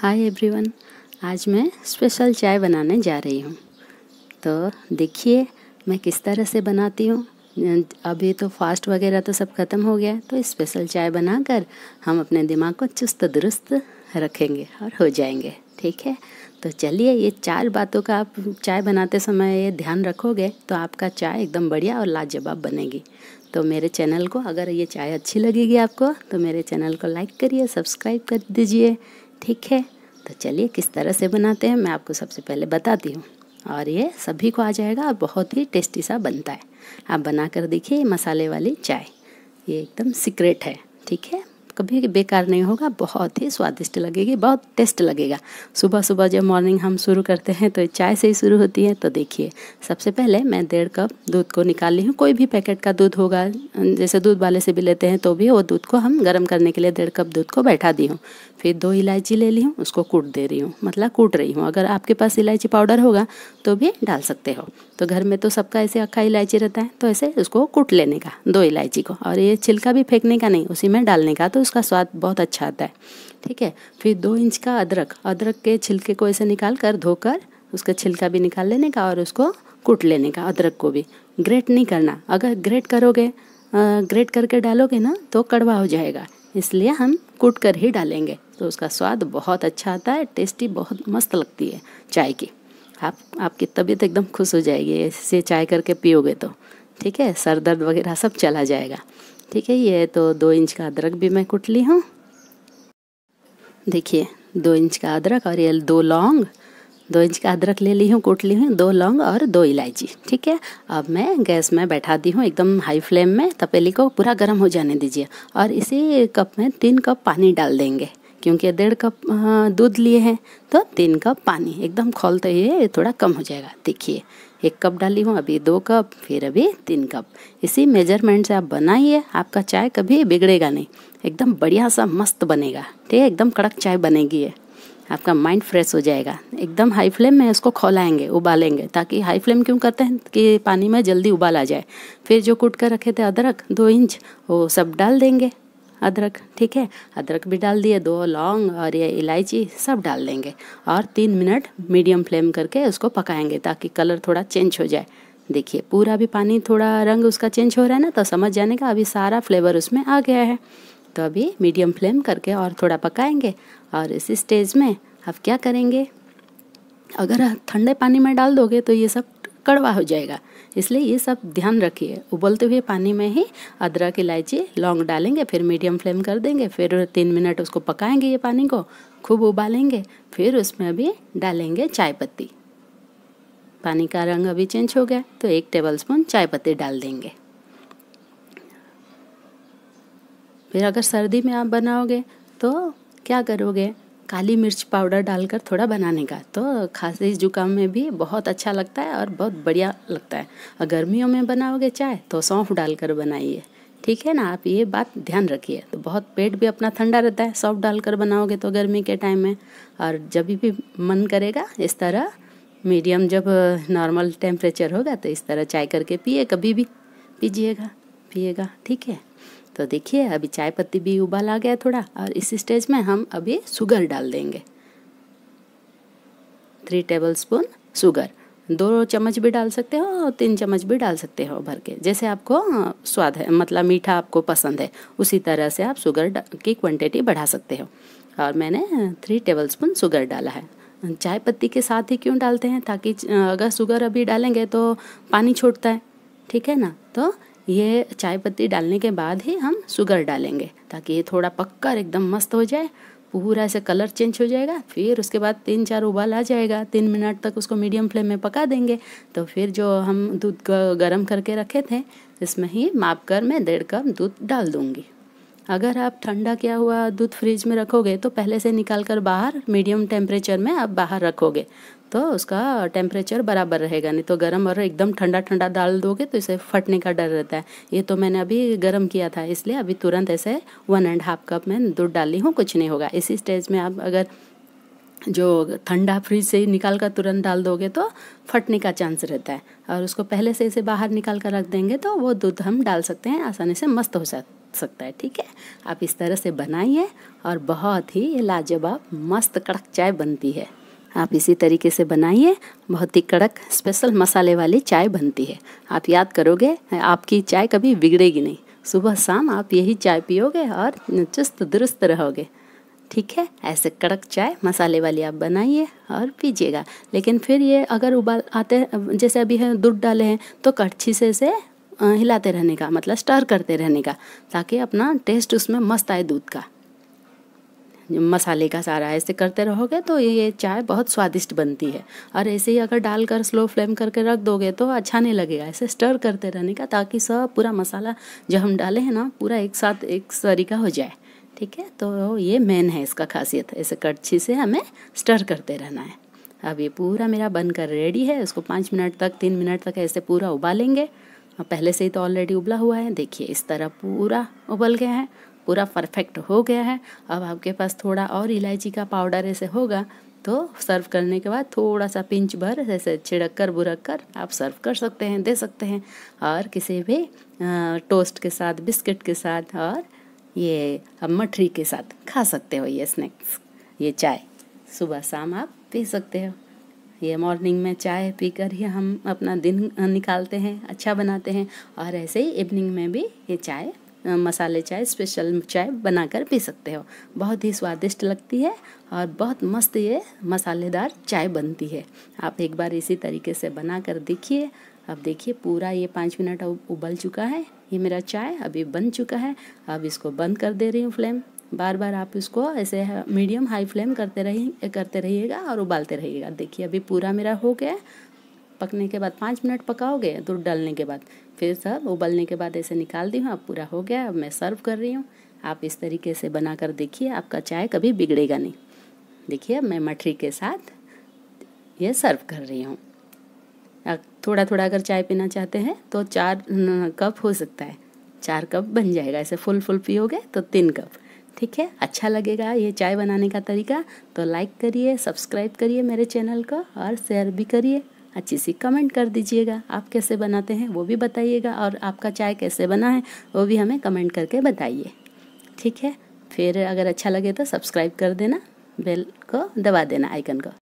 hi everyone आज मैं special चाय बनाने जा रही हूँ तो देखिए मैं किस तरह से बनाती हूँ अभी तो फास्ट वगैरह तो सब खत्म हो गया तो स्पेशल चाय बनाकर हम अपने दिमाग को चुस्त दुरुस्त रखेंगे और हो जाएंगे ठीक है तो चलिए ये चार बातों का आप चाय बनाते समय ये ध्यान रखोगे तो आपका चाय एकदम बढ़िया और लाजवाब बनेगी तो मेरे चैनल को अगर ये चाय अच्छी लगेगी आपको तो मेरे चैनल को लाइक करिए सब्सक्राइब कर दीजिए ठीक है तो चलिए किस तरह से बनाते हैं मैं आपको सबसे पहले बताती हूँ और ये सभी को आ जाएगा और बहुत ही टेस्टी सा बनता है आप बना कर देखिए मसाले वाली चाय ये एकदम सीक्रेट है ठीक है कभी बेकार नहीं होगा बहुत ही स्वादिष्ट लगेगी बहुत टेस्ट लगेगा सुबह सुबह जब मॉर्निंग हम शुरू करते हैं तो चाय से ही शुरू होती है तो देखिए सबसे पहले मैं डेढ़ कप दूध को निकाल ली हूँ कोई भी पैकेट का दूध होगा जैसे दूध वाले से भी लेते हैं तो भी वो दूध को हम गर्म करने के लिए डेढ़ कप दूध को बैठा दी हूँ फिर दो इलायची ले ली हूँ उसको कूट दे रही हूँ मतलब कूट रही हूँ अगर आपके पास इलायची पाउडर होगा तो भी डाल सकते हो तो घर में तो सबका ऐसे अक्खा इलायची रहता है तो ऐसे उसको कूट लेने का दो इलायची को और ये छिलका भी फेंकने का नहीं उसी में डालने का तो उसका स्वाद बहुत अच्छा आता है ठीक है फिर दो इंच का अदरक अदरक के छिलके को ऐसे निकाल कर धोकर उसका छिलका भी निकाल लेने का और उसको कूट लेने का अदरक को भी ग्रेट नहीं करना अगर ग्रेट करोगे ग्रेट करके डालोगे ना तो कड़वा हो जाएगा इसलिए हम कूट कर ही डालेंगे तो उसका स्वाद बहुत अच्छा आता है टेस्टी बहुत मस्त लगती है चाय की आप आपकी तबीयत एकदम खुश हो जाएगी ऐसे चाय करके पियोगे तो ठीक है सर दर्द वगैरह सब चला जाएगा ठीक है ये तो दो इंच का अदरक भी मैं कुट ली हूँ देखिए दो इंच का अदरक और ये दो लौंग दो इंच का अदरक ले ली हूँ कूट ली हूँ दो लौंग और दो इलायची ठीक है अब मैं गैस में बैठा दी हूँ एकदम हाई फ्लेम में तपेली को पूरा गर्म हो जाने दीजिए और इसी कप में तीन कप पानी डाल देंगे क्योंकि डेढ़ कप हाँ, दूध लिए हैं तो तीन कप पानी एकदम खोलते ही थोड़ा कम हो जाएगा देखिए एक कप डाली हूँ अभी दो कप फिर अभी तीन कप इसी मेजरमेंट से आप बनाइए आपका चाय कभी बिगड़ेगा नहीं एकदम बढ़िया सा मस्त बनेगा ठीक है एकदम कड़क चाय बनेगी है आपका माइंड फ्रेश हो जाएगा एकदम हाई फ्लेम में इसको खोलाएंगे उबालेंगे ताकि हाई फ्लेम क्यों करते हैं कि पानी में जल्दी उबाल आ जाए फिर जो कूट कर रखे थे अदरक दो इंच वो सब डाल देंगे अदरक ठीक है अदरक भी डाल दिए दो लौंग और ये इलायची सब डाल देंगे और तीन मिनट मीडियम फ्लेम करके उसको पकाएंगे ताकि कलर थोड़ा चेंज हो जाए देखिए पूरा भी पानी थोड़ा रंग उसका चेंज हो रहा है ना तो समझ जाने का अभी सारा फ्लेवर उसमें आ गया है तो अभी मीडियम फ्लेम करके और थोड़ा पकाएंगे और इसी स्टेज में आप क्या करेंगे अगर ठंडे पानी में डाल दोगे तो ये सब कड़वा हो जाएगा इसलिए ये सब ध्यान रखिए उबलते हुए पानी में ही अदरक इलायची लौंग डालेंगे फिर मीडियम फ्लेम कर देंगे फिर तीन मिनट उसको पकाएंगे ये पानी को खूब उबालेंगे फिर उसमें अभी डालेंगे चाय पत्ती पानी का रंग अभी चेंज हो गया तो एक टेबल स्पून चाय पत्ती डाल देंगे फिर अगर सर्दी में आप बनाओगे तो क्या करोगे काली मिर्च पाउडर डालकर थोड़ा बनाने का तो खांसी जुकाम में भी बहुत अच्छा लगता है और बहुत बढ़िया लगता है और गर्मियों में बनाओगे चाय तो सौंफ डालकर बनाइए ठीक है ना आप ये बात ध्यान रखिए तो बहुत पेट भी अपना ठंडा रहता है सौंफ डालकर बनाओगे तो गर्मी के टाइम में और जब भी मन करेगा इस तरह मीडियम जब नॉर्मल टेम्परेचर होगा तो इस तरह चाय करके पिए कभी भी पीजिएगा पिएगा ठीक है तो देखिए अभी चाय पत्ती भी उबाल आ गया थोड़ा और इस स्टेज में हम अभी शुगर डाल देंगे थ्री टेबल स्पून शुगर दो चम्मच भी डाल सकते हो और तीन चम्मच भी डाल सकते हो भर के जैसे आपको स्वाद है मतलब मीठा आपको पसंद है उसी तरह से आप शुगर की क्वांटिटी बढ़ा सकते हो और मैंने थ्री टेबल स्पून शुगर डाला है चाय पत्ती के साथ ही क्यों डालते हैं ताकि अगर शुगर अभी डालेंगे तो पानी छोड़ता है ठीक है ना तो ये चाय पत्ती डालने के बाद ही हम शुगर डालेंगे ताकि ये थोड़ा पककर एकदम मस्त हो जाए पूरा ऐसे कलर चेंज हो जाएगा फिर उसके बाद तीन चार उबाल आ जाएगा तीन मिनट तक उसको मीडियम फ्लेम में पका देंगे तो फिर जो हम दूध गर्म करके रखे थे इसमें ही माप कर मैं डेढ़ कप दूध डाल दूँगी अगर आप ठंडा किया हुआ दूध फ्रिज में रखोगे तो पहले से निकाल कर बाहर मीडियम टेम्परेचर में आप बाहर रखोगे तो उसका टेम्परेचर बराबर रहेगा नहीं तो गर्म और एकदम ठंडा ठंडा डाल दोगे तो इसे फटने का डर रहता है ये तो मैंने अभी गर्म किया था इसलिए अभी तुरंत ऐसे वन एंड हाफ कप में दूध डाली हूँ कुछ नहीं होगा इसी स्टेज में आप अगर जो ठंडा फ्रिज से ही निकाल कर तुरंत डाल दोगे तो फटने का चांस रहता है और उसको पहले से इसे बाहर निकाल कर रख देंगे तो वो दूध हम डाल सकते हैं आसानी से मस्त हो सकता है ठीक है आप इस तरह से बनाइए और बहुत ही लाजवाब मस्त कड़क चाय बनती है आप इसी तरीके से बनाइए बहुत ही कड़क स्पेशल मसाले वाली चाय बनती है आप याद करोगे आपकी चाय कभी बिगड़ेगी नहीं सुबह शाम आप यही चाय पियोगे और चुस्त दुरुस्त रहोगे ठीक है ऐसे कड़क चाय मसाले वाली आप बनाइए और पीजिएगा लेकिन फिर ये अगर उबाल आते जैसे अभी है दूध डाले हैं तो कड़छी से इसे हिलाते रहने का मतलब स्टर करते रहने का ताकि अपना टेस्ट उसमें मस्त आए दूध का मसाले का सारा ऐसे करते रहोगे तो ये चाय बहुत स्वादिष्ट बनती है और ऐसे ही अगर डालकर स्लो फ्लेम करके रख दोगे तो अच्छा नहीं लगेगा ऐसे स्टर करते रहने का ताकि सब पूरा मसाला जो हम डाले हैं ना पूरा एक साथ एक तरीका हो जाए ठीक है तो ये मेन है इसका खासियत ऐसे कड़छी से हमें स्टर करते रहना है अब ये पूरा मेरा बनकर रेडी है उसको पाँच मिनट तक तीन मिनट तक ऐसे पूरा उबालेंगे पहले से ही तो ऑलरेडी उबला हुआ है देखिए इस तरह पूरा उबल गया है पूरा परफेक्ट हो गया है अब आपके पास थोड़ा और इलायची का पाउडर ऐसे होगा तो सर्व करने के बाद थोड़ा सा पिंच भर ऐसे छिड़क कर बुरक कर आप सर्व कर सकते हैं दे सकते हैं और किसी भी टोस्ट के साथ बिस्किट के साथ और ये हम मठरी के साथ खा सकते हो ये स्नैक्स ये चाय सुबह शाम आप पी सकते हो ये मॉर्निंग में चाय पीकर ही हम अपना दिन निकालते हैं अच्छा बनाते हैं और ऐसे ही इवनिंग में भी ये चाय मसाले चाय स्पेशल चाय बनाकर पी सकते हो बहुत ही स्वादिष्ट लगती है और बहुत मस्त ये मसालेदार चाय बनती है आप एक बार इसी तरीके से बना कर देखिए अब देखिए पूरा ये पाँच मिनट उबल चुका है ये मेरा चाय अभी बन चुका है अब इसको बंद कर दे रही हूँ फ्लेम बार बार आप इसको ऐसे मीडियम हाई फ्लेम करते रहिए करते रहिएगा और उबालते रहिएगा देखिए अभी पूरा मेरा हो गया पकने के बाद पाँच मिनट पकाओगे दूध तो डालने के बाद फिर सब उबलने के बाद ऐसे निकाल दी हूँ अब पूरा हो गया अब मैं सर्व कर रही हूँ आप इस तरीके से बना कर देखिए आपका चाय कभी बिगड़ेगा नहीं देखिए अब मैं मठरी के साथ ये सर्व कर रही हूँ थोड़ा थोड़ा अगर चाय पीना चाहते हैं तो चार कप हो सकता है चार कप बन जाएगा ऐसे फुल फुल पियोगे तो तीन कप ठीक है अच्छा लगेगा ये चाय बनाने का तरीका तो लाइक करिए सब्सक्राइब करिए मेरे चैनल को और शेयर भी करिए अच्छी सी कमेंट कर दीजिएगा आप कैसे बनाते हैं वो भी बताइएगा और आपका चाय कैसे बना है वो भी हमें कमेंट करके बताइए ठीक है फिर अगर अच्छा लगे तो सब्सक्राइब कर देना बेल को दबा देना आइकन को